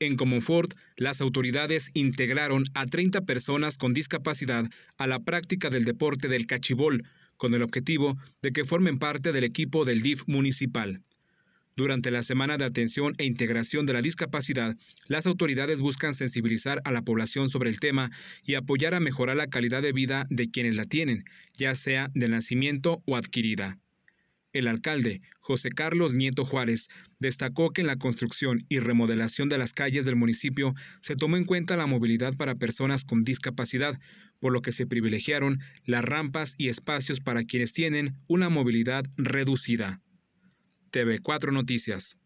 En Comonfort, las autoridades integraron a 30 personas con discapacidad a la práctica del deporte del cachibol, con el objetivo de que formen parte del equipo del DIF municipal. Durante la Semana de Atención e Integración de la Discapacidad, las autoridades buscan sensibilizar a la población sobre el tema y apoyar a mejorar la calidad de vida de quienes la tienen, ya sea de nacimiento o adquirida. El alcalde, José Carlos Nieto Juárez, destacó que en la construcción y remodelación de las calles del municipio se tomó en cuenta la movilidad para personas con discapacidad, por lo que se privilegiaron las rampas y espacios para quienes tienen una movilidad reducida. TV4 Noticias.